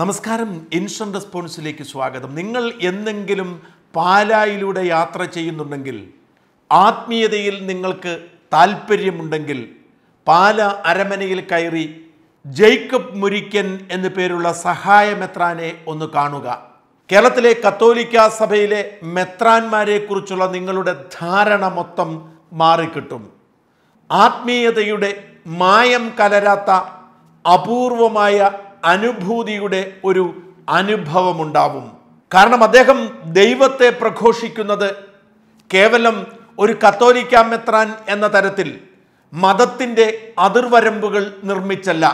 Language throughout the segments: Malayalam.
നമസ്കാരം ഇൻഷൻ റെസ്പോൺസിലേക്ക് സ്വാഗതം നിങ്ങൾ എന്തെങ്കിലും പാലായിലൂടെ യാത്ര ചെയ്യുന്നുണ്ടെങ്കിൽ ആത്മീയതയിൽ നിങ്ങൾക്ക് താല്പര്യമുണ്ടെങ്കിൽ പാല അരമനയിൽ കയറി ജേക്കബ് മുരിക്കൻ എന്നു പേരുള്ള സഹായ മെത്രാനെ ഒന്ന് കാണുക കേരളത്തിലെ കത്തോലിക്ക സഭയിലെ മെത്രാന്മാരെക്കുറിച്ചുള്ള നിങ്ങളുടെ ധാരണ മൊത്തം മാറിക്കിട്ടും ആത്മീയതയുടെ മായം കലരാത്ത അപൂർവമായ അനുഭൂതിയുടെ ഒരു അനുഭവമുണ്ടാവും കാരണം അദ്ദേഹം ദൈവത്തെ പ്രഘോഷിക്കുന്നത് കേവലം ഒരു കത്തോലിക്ക മെത്രാൻ എന്ന തരത്തിൽ മതത്തിൻ്റെ അതിർവരമ്പുകൾ നിർമ്മിച്ചല്ല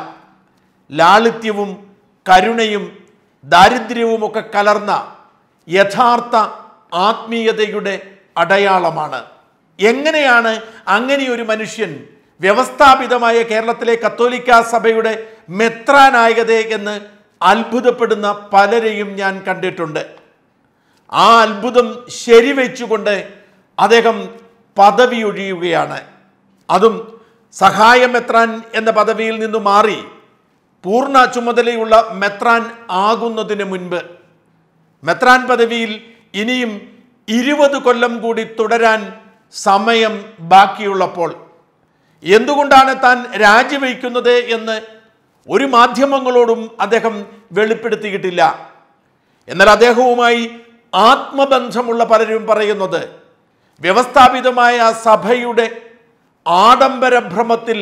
ലാളിത്യവും കരുണയും ദാരിദ്ര്യവുമൊക്കെ കലർന്ന യഥാർത്ഥ ആത്മീയതയുടെ അടയാളമാണ് എങ്ങനെയാണ് അങ്ങനെയൊരു മനുഷ്യൻ വ്യവസ്ഥാപിതമായ കേരളത്തിലെ കത്തോലിക്ക സഭയുടെ മെത്രാനായകതേ എന്ന് അത്ഭുതപ്പെടുന്ന പലരെയും ഞാൻ കണ്ടിട്ടുണ്ട് ആ അത്ഭുതം ശരിവെച്ചുകൊണ്ട് അദ്ദേഹം പദവി ഒഴിയുകയാണ് അതും സഹായ മെത്രാൻ എന്ന പദവിയിൽ നിന്ന് മാറി പൂർണ്ണ ചുമതലയുള്ള മെത്രാൻ ആകുന്നതിന് മുൻപ് മെത്രാൻ പദവിയിൽ ഇനിയും ഇരുപത് കൊല്ലം കൂടി തുടരാൻ സമയം ബാക്കിയുള്ളപ്പോൾ എന്തുകൊണ്ടാണ് താൻ രാജിവയ്ക്കുന്നത് എന്ന് ഒരു മാധ്യമങ്ങളോടും അദ്ദേഹം വെളിപ്പെടുത്തിയിട്ടില്ല എന്നാൽ അദ്ദേഹവുമായി ആത്മബന്ധമുള്ള പലരും പറയുന്നത് വ്യവസ്ഥാപിതമായ സഭയുടെ ആഡംബര ഭ്രമത്തിൽ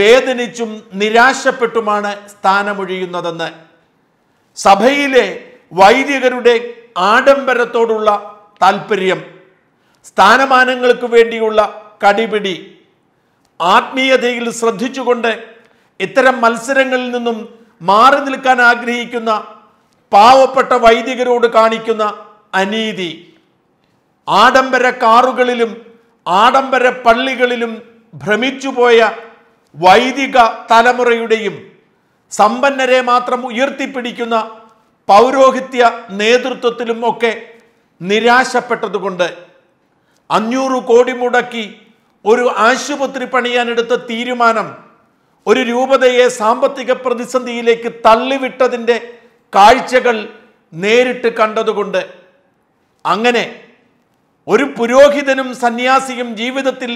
വേദനിച്ചും നിരാശപ്പെട്ടുമാണ് സ്ഥാനമൊഴിയുന്നതെന്ന് സഭയിലെ വൈദികരുടെ ആഡംബരത്തോടുള്ള താൽപ്പര്യം സ്ഥാനമാനങ്ങൾക്ക് വേണ്ടിയുള്ള കടിപിടി ആത്മീയതയിൽ ശ്രദ്ധിച്ചുകൊണ്ട് ഇത്തരം മത്സരങ്ങളിൽ നിന്നും മാറി നിൽക്കാൻ ആഗ്രഹിക്കുന്ന പാവപ്പെട്ട വൈദികരോട് കാണിക്കുന്ന അനീതി ആഡംബര കാറുകളിലും ആഡംബര പള്ളികളിലും ഭ്രമിച്ചുപോയ വൈദിക തലമുറയുടെയും സമ്പന്നരെ മാത്രം ഉയർത്തിപ്പിടിക്കുന്ന പൗരോഹിത്യ നേതൃത്വത്തിലും ഒക്കെ നിരാശപ്പെട്ടതുകൊണ്ട് അഞ്ഞൂറ് കോടി മുടക്കി ഒരു ആശുപത്രി പണിയാനെടുത്ത തീരുമാനം ഒരു രൂപതയെ സാമ്പത്തിക പ്രതിസന്ധിയിലേക്ക് തള്ളിവിട്ടതിൻ്റെ കാഴ്ചകൾ നേരിട്ട് കണ്ടതുകൊണ്ട് അങ്ങനെ ഒരു പുരോഹിതനും സന്യാസിയും ജീവിതത്തിൽ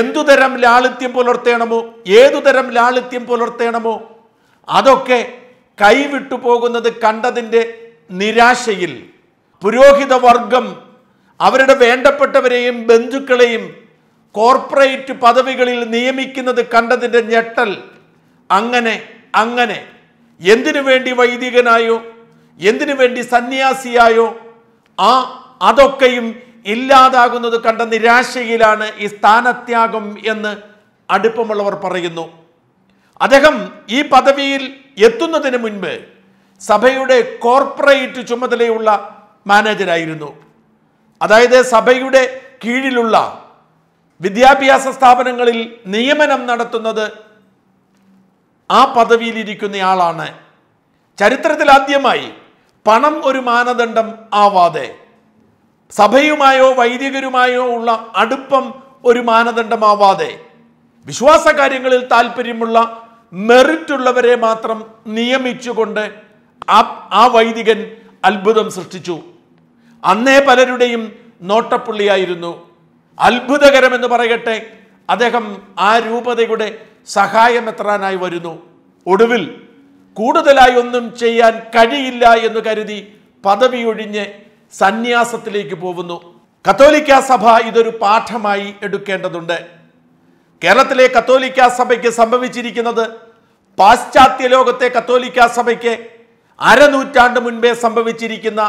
എന്തുതരം ലാളിത്യം പുലർത്തേണമോ ഏതുതരം ലാളിത്യം പുലർത്തേണമോ അതൊക്കെ കൈവിട്ടു പോകുന്നത് കണ്ടതിൻ്റെ നിരാശയിൽ പുരോഹിതവർഗം അവരുടെ വേണ്ടപ്പെട്ടവരെയും ബന്ധുക്കളെയും കോർപ്പറേറ്റ് പദവികളിൽ നിയമിക്കുന്നത് കണ്ടതിൻ്റെ ഞെട്ടൽ അങ്ങനെ അങ്ങനെ എന്തിനു വേണ്ടി വൈദികനായോ എന്തിനു വേണ്ടി സന്യാസിയായോ ആ അതൊക്കെയും ഇല്ലാതാകുന്നത് കണ്ട നിരാശയിലാണ് ഈ സ്ഥാനത്യാഗം എന്ന് അടുപ്പമുള്ളവർ പറയുന്നു അദ്ദേഹം ഈ പദവിയിൽ എത്തുന്നതിന് മുൻപ് സഭയുടെ കോർപ്പറേറ്റ് ചുമതലയുള്ള മാനേജരായിരുന്നു അതായത് സഭയുടെ കീഴിലുള്ള വിദ്യാഭ്യാസ സ്ഥാപനങ്ങളിൽ നിയമനം നടത്തുന്നത് ആ പദവിയിലിരിക്കുന്നയാളാണ് ചരിത്രത്തിൽ ആദ്യമായി പണം ഒരു മാനദണ്ഡം ആവാതെ സഭയുമായോ വൈദികരുമായോ ഉള്ള അടുപ്പം ഒരു മാനദണ്ഡമാവാതെ വിശ്വാസ കാര്യങ്ങളിൽ താല്പര്യമുള്ള മെറിറ്റുള്ളവരെ മാത്രം നിയമിച്ചുകൊണ്ട് ആ ആ വൈദികൻ അത്ഭുതം സൃഷ്ടിച്ചു അന്നേ പലരുടെയും നോട്ടപ്പുള്ളിയായിരുന്നു അത്ഭുതകരമെന്ന് പറയട്ടെ അദ്ദേഹം ആ രൂപതയുടെ സഹായം എത്രാനായി വരുന്നു ഒടുവിൽ കൂടുതലായി ഒന്നും ചെയ്യാൻ കഴിയില്ല എന്ന് കരുതി പദവിയൊഴിഞ്ഞ് സന്യാസത്തിലേക്ക് പോകുന്നു കത്തോലിക്ക സഭ ഇതൊരു പാഠമായി എടുക്കേണ്ടതുണ്ട് കേരളത്തിലെ കത്തോലിക്ക സഭയ്ക്ക് സംഭവിച്ചിരിക്കുന്നത് പാശ്ചാത്യ ലോകത്തെ കത്തോലിക്ക സഭയ്ക്ക് അരനൂറ്റാണ്ട് മുൻപേ സംഭവിച്ചിരിക്കുന്ന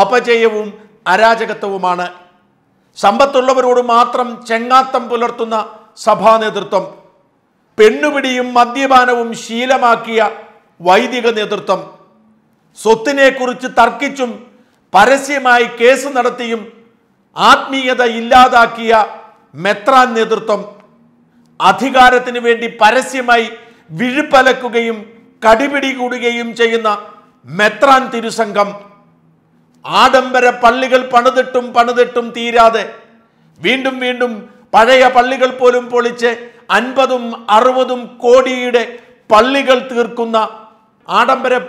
അപജയവും അരാജകത്വവുമാണ് സമ്പത്തുള്ളവരോട് മാത്രം ചെങ്ങാത്തം പുലർത്തുന്ന സഭാ നേതൃത്വം പെണ്ണുപിടിയും മദ്യപാനവും ശീലമാക്കിയ വൈദിക നേതൃത്വം സ്വത്തിനെക്കുറിച്ച് തർക്കിച്ചും പരസ്യമായി കേസ് നടത്തിയും ആത്മീയത ഇല്ലാതാക്കിയ മെത്രാൻ നേതൃത്വം അധികാരത്തിന് വേണ്ടി പരസ്യമായി വിഴുപ്പലക്കുകയും കടിപിടി കൂടുകയും ചെയ്യുന്ന മെത്രാൻ തിരുസംഘം ആഡംബര പള്ളികൾ പണിതിട്ടും പണിതിട്ടും തീരാതെ വീണ്ടും വീണ്ടും പഴയ പള്ളികൾ പോലും പൊളിച്ച് അൻപതും അറുപതും കോടിയുടെ പള്ളികൾ തീർക്കുന്ന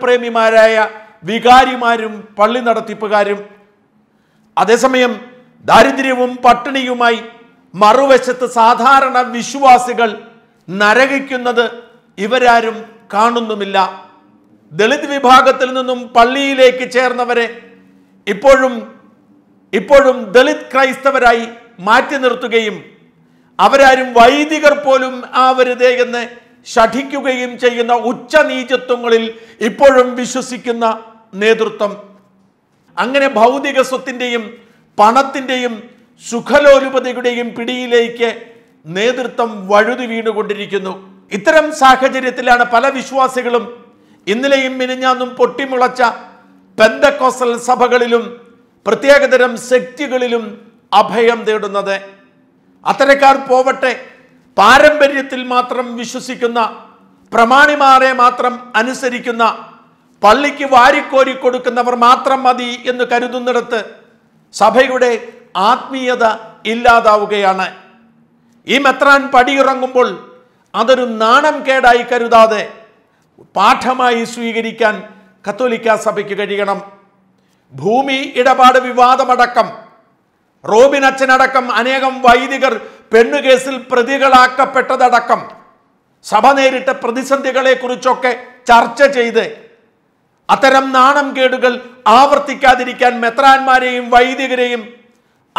പ്രേമിമാരായ വികാരിമാരും പള്ളി നടത്തിപ്പുകാരും അതേസമയം ദാരിദ്ര്യവും പട്ടിണിയുമായി മറുവശത്ത് സാധാരണ വിശ്വാസികൾ നരകിക്കുന്നത് ഇവരാരും കാണുന്നുമില്ല ദളിത് വിഭാഗത്തിൽ നിന്നും പള്ളിയിലേക്ക് ചേർന്നവരെ ഇപ്പോഴും ഇപ്പോഴും ദളിത് ക്രൈസ്തവരായി മാറ്റി നിർത്തുകയും അവരാരും വൈദികർ പോലും ആവരുതേ എന്ന് ഷഠിക്കുകയും ചെയ്യുന്ന നീചത്വങ്ങളിൽ ഇപ്പോഴും വിശ്വസിക്കുന്ന നേതൃത്വം അങ്ങനെ ഭൗതിക സ്വത്തിൻ്റെയും പണത്തിൻ്റെയും സുഖലോലുപതയുടെയും പിടിയിലേക്ക് നേതൃത്വം വഴുതി വീണുകൊണ്ടിരിക്കുന്നു ഇത്തരം സാഹചര്യത്തിലാണ് പല വിശ്വാസികളും ഇന്നലെയും മിനിഞ്ഞാന്നും പൊട്ടിമുളച്ച പെന്തക്കോസൽ സഭകളിലും പ്രത്യേകതരം ശക്തികളിലും അഭയം തേടുന്നത് അത്തരക്കാർ പോവട്ടെ പാരമ്പര്യത്തിൽ മാത്രം വിശ്വസിക്കുന്ന പ്രമാണിമാരെ മാത്രം അനുസരിക്കുന്ന പള്ളിക്ക് വാരിക്കോരി കൊടുക്കുന്നവർ മാത്രം മതി എന്ന് കരുതുന്നിടത്ത് സഭയുടെ ആത്മീയത ഇല്ലാതാവുകയാണ് ഈ മെത്രാൻ പടിയിറങ്ങുമ്പോൾ അതൊരു നാണം കേടായി കരുതാതെ പാഠമായി സ്വീകരിക്കാൻ കത്തോലിക്ക സഭയ്ക്ക് കഴിയണം ഭൂമി ഇടപാട് വിവാദമടക്കം റോബിൻ അച്ഛനടക്കം അനേകം വൈദികർ പെണ്ണുകേസിൽ പ്രതികളാക്കപ്പെട്ടതടക്കം സഭ നേരിട്ട പ്രതിസന്ധികളെക്കുറിച്ചൊക്കെ ചർച്ച ചെയ്ത് അത്തരം നാണം കേടുകൾ ആവർത്തിക്കാതിരിക്കാൻ മെത്രാന്മാരെയും വൈദികരെയും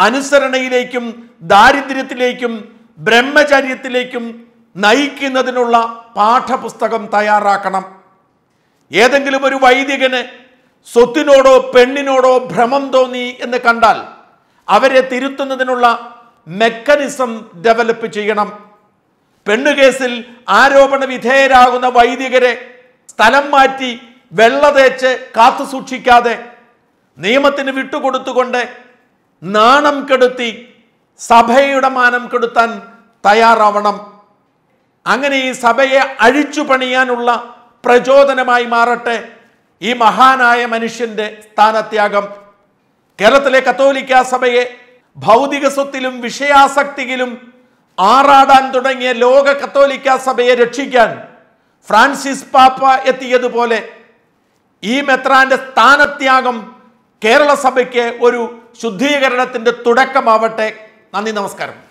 അനുസരണയിലേക്കും ദാരിദ്ര്യത്തിലേക്കും ബ്രഹ്മചര്യത്തിലേക്കും നയിക്കുന്നതിനുള്ള പാഠപുസ്തകം തയ്യാറാക്കണം ഏതെങ്കിലും ഒരു വൈദികന് സ്വത്തിനോടോ പെണ്ണിനോടോ ഭ്രമം തോന്നി എന്ന് കണ്ടാൽ അവരെ തിരുത്തുന്നതിനുള്ള മെക്കാനിസം ഡെവലപ്പ് ചെയ്യണം പെണ്ണുകേസിൽ ആരോപണ വിധേയരാകുന്ന വൈദികരെ സ്ഥലം മാറ്റി വെള്ള തേച്ച് കാത്തു സൂക്ഷിക്കാതെ നിയമത്തിന് വിട്ടുകൊടുത്തുകൊണ്ട് നാണം കെടുത്തി സഭയുടെ മാനം കെടുത്താൻ തയ്യാറാവണം അങ്ങനെ ഈ സഭയെ അഴിച്ചു പണിയാനുള്ള പ്രചോദനമായി മാറട്ടെ ഈ മഹാനായ മനുഷ്യന്റെ സ്ഥാനത്യാഗം കേരളത്തിലെ കത്തോലിക്ക സഭയെ ഭൗതിക സ്വത്തിലും വിഷയാസക്തിയിലും ആറാടാൻ തുടങ്ങിയ ലോക കത്തോലിക്ക സഭയെ രക്ഷിക്കാൻ ഫ്രാൻസിസ് പാപ്പ എത്തിയതുപോലെ ഈ മെത്രാന്റെ സ്ഥാനത്യാഗം കേരള സഭയ്ക്ക് ഒരു ശുദ്ധീകരണത്തിന്റെ തുടക്കമാവട്ടെ നന്ദി നമസ്കാരം